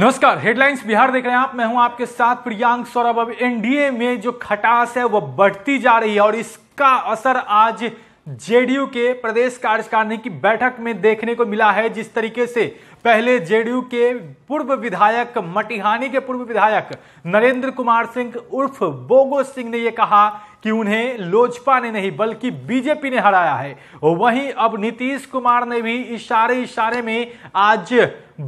नमस्कार हेडलाइंस बिहार देख रहे हैं आप मैं हूं आपके साथ प्रियांक सौरभ अब एनडीए में जो खटास है वह बढ़ती जा रही है और इसका असर आज जेडीयू के प्रदेश कार्यकारिणी की बैठक में देखने को मिला है जिस तरीके से पहले जेडीयू के पूर्व विधायक मटिहानी के पूर्व विधायक नरेंद्र कुमार सिंह उर्फ बोगो सिंह ने यह कहा कि उन्हें लोजपा ने नहीं बल्कि बीजेपी ने हराया है वहीं अब नीतीश कुमार ने भी इशारे इशारे में आज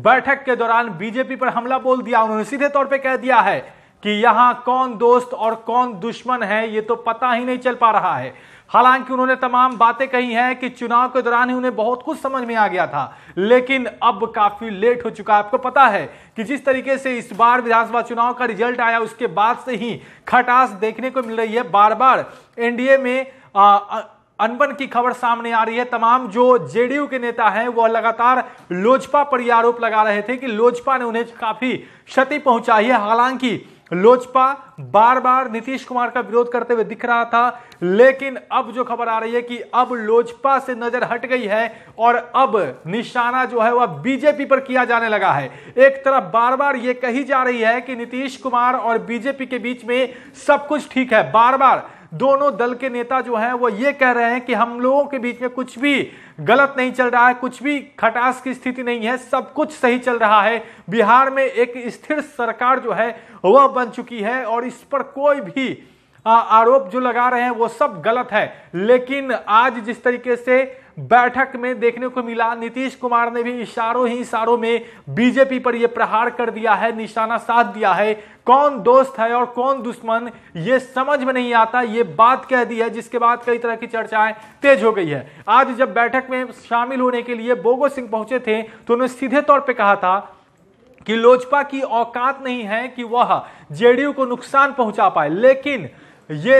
बैठक के दौरान बीजेपी पर हमला बोल दिया उन्होंने सीधे तौर पर कह दिया है कि यहां कौन दोस्त और कौन दुश्मन है ये तो पता ही नहीं चल पा रहा है हालांकि उन्होंने तमाम बातें कही हैं कि चुनाव के दौरान ही उन्हें बहुत कुछ समझ में आ गया था लेकिन अब काफी लेट हो चुका है आपको पता है कि जिस तरीके से इस बार विधानसभा चुनाव का रिजल्ट आया उसके बाद से ही खटास देखने को मिल रही है बार बार एनडीए में आ, आ, अनबन की खबर सामने आ रही है तमाम जो जेडीयू के नेता हैं वह लगातार लोजपा पर यह आरोप लगा रहे थे कि लोजपा ने उन्हें काफी क्षति पहुंचाई है हालांकि लोजपा बार बार नीतीश कुमार का विरोध करते हुए दिख रहा था लेकिन अब जो खबर आ रही है कि अब लोजपा से नजर हट गई है और अब निशाना जो है वह बीजेपी पर किया जाने लगा है एक तरफ बार बार यह कही जा रही है कि नीतीश कुमार और बीजेपी के बीच में सब कुछ ठीक है बार बार दोनों दल के नेता जो हैं वो ये कह रहे हैं कि हम लोगों के बीच में कुछ भी गलत नहीं चल रहा है कुछ भी खटास की स्थिति नहीं है सब कुछ सही चल रहा है बिहार में एक स्थिर सरकार जो है वह बन चुकी है और इस पर कोई भी आरोप जो लगा रहे हैं वो सब गलत है लेकिन आज जिस तरीके से बैठक में देखने को मिला नीतीश कुमार ने भी इशारों ही इशारों में बीजेपी पर यह प्रहार कर दिया है निशाना साध दिया है कौन दोस्त है और कौन दुश्मन ये समझ में नहीं आता ये बात कह दी है जिसके बाद कई तरह की चर्चाएं तेज हो गई है आज जब बैठक में शामिल होने के लिए बोगो सिंह पहुंचे थे तो उन्होंने सीधे तौर पर कहा था कि लोजपा की औकात नहीं है कि वह जेडीयू को नुकसान पहुंचा पाए लेकिन ये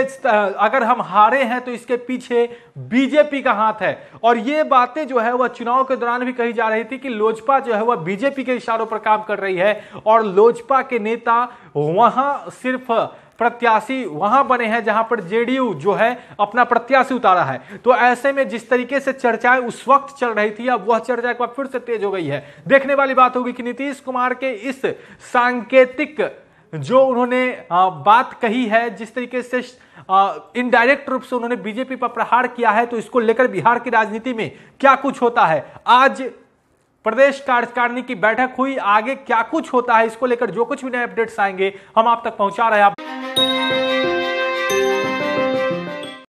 अगर हम हारे हैं तो इसके पीछे बीजेपी का हाथ है और ये बातें जो है वह चुनाव के दौरान भी कही जा रही थी कि लोजपा जो है वह बीजेपी के इशारों पर काम कर रही है और लोजपा के नेता वहां सिर्फ प्रत्याशी वहां बने हैं जहां पर जेडीयू जो है अपना प्रत्याशी उतारा है तो ऐसे में जिस तरीके से चर्चाएं उस वक्त चल रही थी अब वह चर्चा एक बार फिर से तेज हो गई है देखने वाली बात होगी कि नीतीश कुमार के इस सांकेतिक जो उन्होंने बात कही है जिस तरीके से इनडायरेक्ट रूप से उन्होंने बीजेपी पर प्रहार किया है तो इसको लेकर बिहार की राजनीति में क्या कुछ होता है आज प्रदेश कार्यकारिणी की बैठक हुई आगे क्या कुछ होता है इसको लेकर जो कुछ भी नए अपडेट्स आएंगे हम आप तक पहुंचा रहे हैं